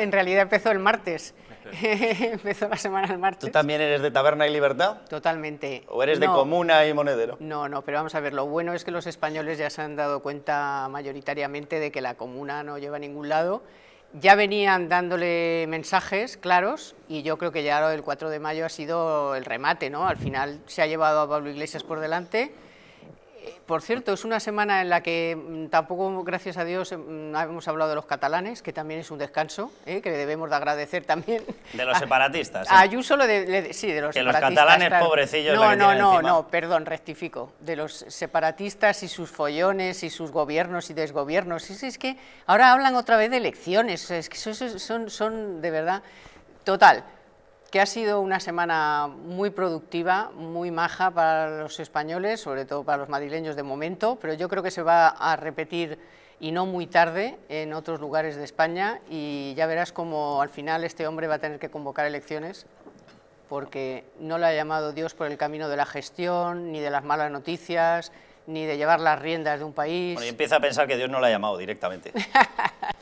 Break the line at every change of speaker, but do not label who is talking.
En realidad empezó el martes. empezó la semana el martes. ¿Tú también eres de Taberna y Libertad? Totalmente. ¿O eres de Comuna y Monedero? No, no, pero vamos a ver, lo bueno es que los españoles ya se han dado cuenta mayoritariamente de que la Comuna no lleva a ningún lado. Ya venían dándole mensajes claros y yo creo que ya el 4 de mayo ha sido el remate, ¿no? Al final se ha llevado a Pablo Iglesias por delante por cierto, es una semana en la que mm, tampoco, gracias a Dios, eh, mm, hemos hablado de los catalanes, que también es un descanso, ¿eh? que le debemos de agradecer también.
De los separatistas. Hay ¿eh?
un Ayuso de, sí, de los separatistas. los catalanes pobrecillos. No, no, no, perdón, rectifico. De los separatistas y sus follones y sus gobiernos y desgobiernos. Es, que ahora hablan otra vez de elecciones, es que son, son, son de verdad... Total, que ha sido una semana muy productiva, muy maja para los españoles, sobre todo para los madrileños de momento, pero yo creo que se va a repetir y no muy tarde en otros lugares de España y ya verás cómo al final este hombre va a tener que convocar elecciones porque no le ha llamado Dios por el camino de la gestión, ni de las malas noticias, ni de llevar las riendas de un país. y empieza
a pensar que Dios no lo ha llamado directamente.